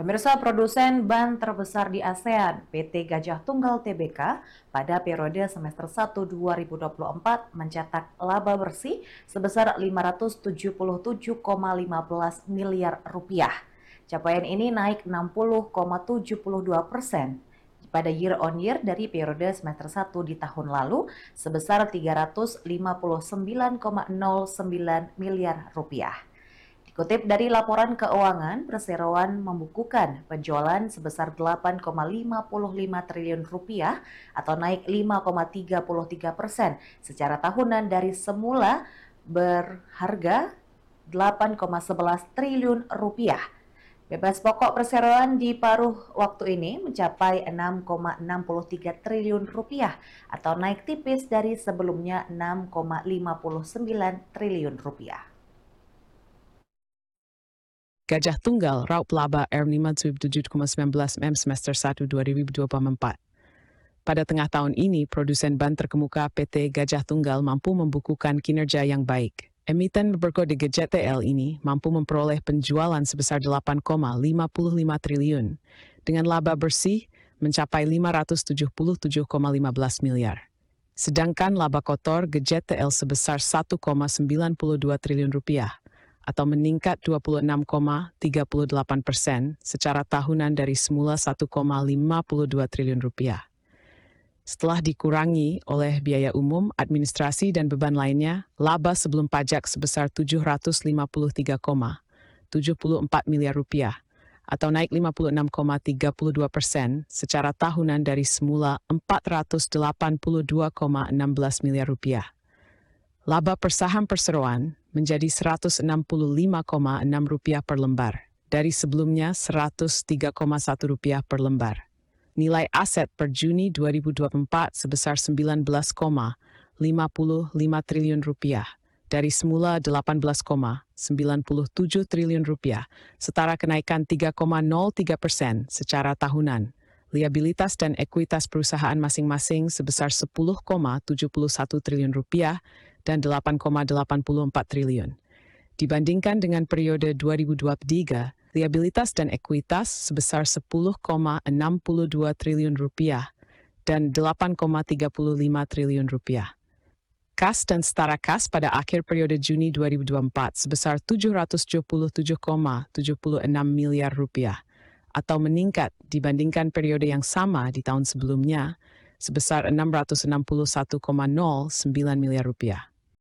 Pemirsa produsen ban terbesar di ASEAN, PT Gajah Tunggal Tbk, pada periode semester 1 2024 mencetak laba bersih sebesar 577,15 miliar rupiah. Capaian ini naik 60,72 persen pada year on year dari periode semester 1 di tahun lalu sebesar 359,09 miliar rupiah. Dikutip dari laporan keuangan, perseroan membukukan penjualan sebesar 8,55 triliun rupiah atau naik 5,33 persen secara tahunan dari semula berharga 8,11 triliun rupiah. Bebas pokok perseroan di paruh waktu ini mencapai 6,63 triliun rupiah atau naik tipis dari sebelumnya 6,59 triliun rupiah. Gajah Tunggal Raup Laba R5 7,19 M semester 1 2024. Pada tengah tahun ini, produsen ban terkemuka PT Gajah Tunggal mampu membukukan kinerja yang baik. Emiten berkode GJTL ini mampu memperoleh penjualan sebesar 8,55 triliun, dengan laba bersih mencapai 577,15 miliar. Sedangkan laba kotor GJTL sebesar 1,92 triliun rupiah atau meningkat 26,38 persen secara tahunan dari semula 1,52 triliun rupiah. Setelah dikurangi oleh biaya umum, administrasi, dan beban lainnya, laba sebelum pajak sebesar 753,74 miliar rupiah atau naik 56,32 persen secara tahunan dari semula 482,16 miliar rupiah. Laba persaham perseroan menjadi Rp165,6 per lembar, dari sebelumnya Rp103,1 per lembar. Nilai aset per Juni 2024 sebesar 19,55 triliun rupiah, dari semula 18,97 triliun rupiah, setara kenaikan 3,03 persen secara tahunan liabilitas dan ekuitas perusahaan masing-masing sebesar 10,71 triliun rupiah dan 8,84 triliun. Dibandingkan dengan periode 2023, liabilitas dan ekuitas sebesar 10,62 triliun rupiah dan 8,35 triliun rupiah. Kas dan setara kas pada akhir periode Juni 2024 sebesar 777,76 miliar rupiah atau meningkat dibandingkan periode yang sama di tahun sebelumnya sebesar 661,09 miliar rupiah.